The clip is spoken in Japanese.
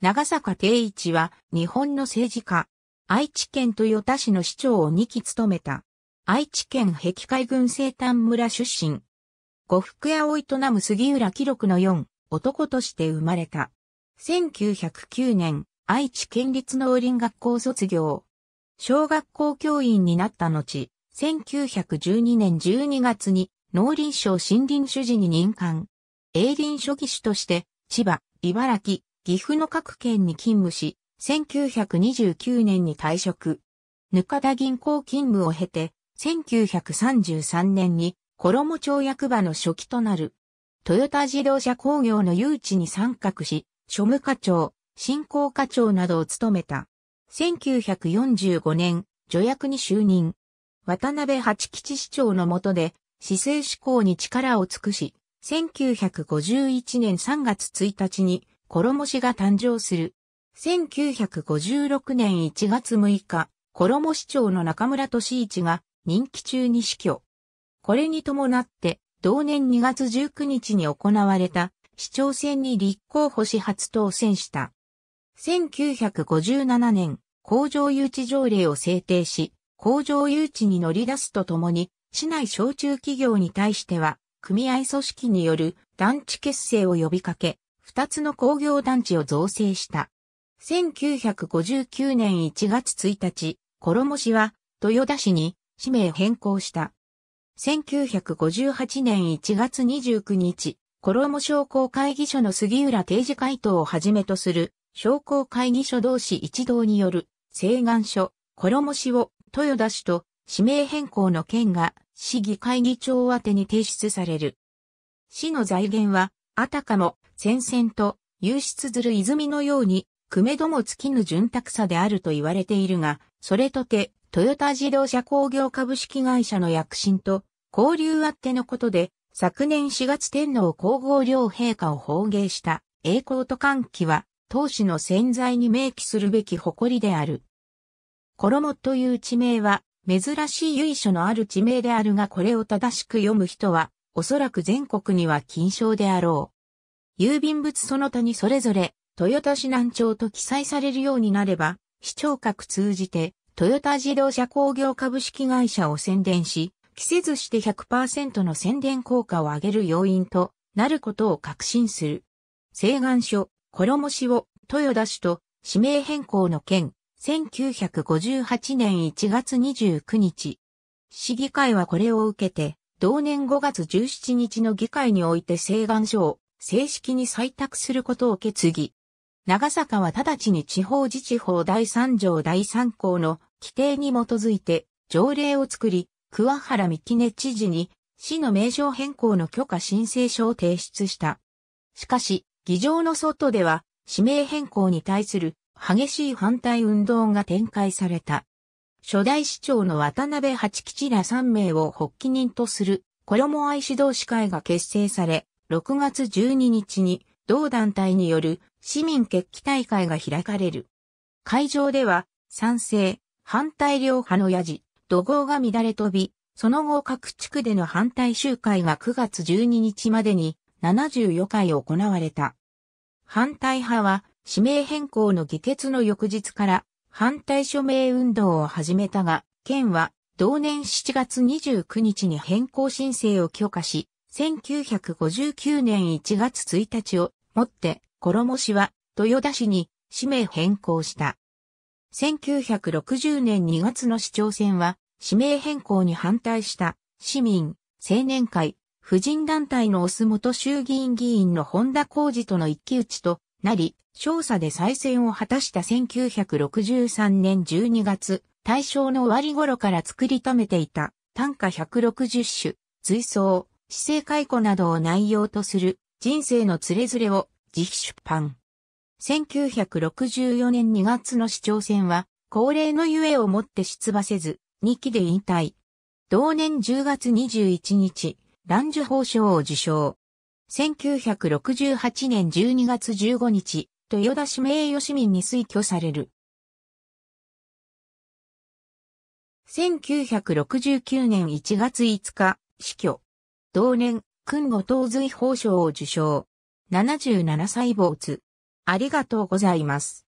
長坂定一は日本の政治家。愛知県豊田市の市長を2期務めた。愛知県碧海郡生丹村出身。呉服屋を営む杉浦記録の4、男として生まれた。1909年、愛知県立農林学校卒業。小学校教員になった後、1912年12月に農林省森林主事に任官。営林書記主として、千葉、茨城、岐阜の各県に勤務し、1929年に退職。ぬかだ銀行勤務を経て、1933年に衣町役場の初期となる。トヨタ自動車工業の誘致に参画し、庶務課長、振興課長などを務めた。1945年、助役に就任。渡辺八吉市長の下で、市政志向に力を尽くし、1951年3月1日に衣氏が誕生する。1956年1月6日、衣氏長の中村俊一が任期中に死去。これに伴って、同年2月19日に行われた市長選に立候補し初当選した。1957年、工場誘致条例を制定し、工場誘致に乗り出すとともに、市内小中企業に対しては、組合組織による団地結成を呼びかけ、2つの工業団地を造成した。1959年1月1日、衣氏は豊田市に氏名変更した。1958年1月29日、衣商工会議所の杉浦定時会頭をはじめとする商工会議所同士一同による請願書、衣氏を豊田市と氏名変更の件が市議会議長宛てに提出される。市の財源は、あたかも戦線と有出ずる泉のように、久米ども尽きぬ潤沢さであると言われているが、それとて、トヨタ自動車工業株式会社の躍進と、交流あってのことで、昨年4月天皇皇后両陛下を奉迎した栄光と歓喜は、当主の潜在に明記するべき誇りである。衣という地名は、珍しい由緒のある地名であるがこれを正しく読む人は、おそらく全国には禁賞であろう。郵便物その他にそれぞれ、豊田市南町と記載されるようになれば、市長閣通じて、豊田自動車工業株式会社を宣伝し、期せずして100%の宣伝効果を上げる要因となることを確信する。請願書、衣氏を豊田氏と指名変更の件、1958年1月29日。市議会はこれを受けて、同年5月17日の議会において請願書を正式に採択することを決議。長坂は直ちに地方自治法第3条第3項の規定に基づいて条例を作り、桑原美希根知事に市の名称変更の許可申請書を提出した。しかし、議場の外では、指名変更に対する激しい反対運動が展開された。初代市長の渡辺八吉ら3名を発起人とする、衣愛指導士会が結成され、6月12日に同団体による市民決起大会が開かれる。会場では賛成、反対両派のやじ、怒号が乱れ飛び、その後各地区での反対集会が9月12日までに74回行われた。反対派は指名変更の議決の翌日から反対署名運動を始めたが、県は同年7月29日に変更申請を許可し、1959年1月1日をもって衣氏は豊田市に氏名変更した。1960年2月の市長選は氏名変更に反対した市民、青年会、婦人団体のオス元衆議院議員の本田浩二との一騎打ちとなり、少佐で再選を果たした1963年12月、大正の終わり頃から作りためていた単価160種、追走、死生解雇などを内容とする人生のつれづれを自費出版。1964年2月の市長選は、高齢のゆえをもって出馬せず、2期で引退。同年10月21日、男受法賞を受賞。1968年12月15日、豊田市名誉市民に推挙される。1969年1月5日、死去。同年、勲五等随法賞を受賞。77歳没。ありがとうございます。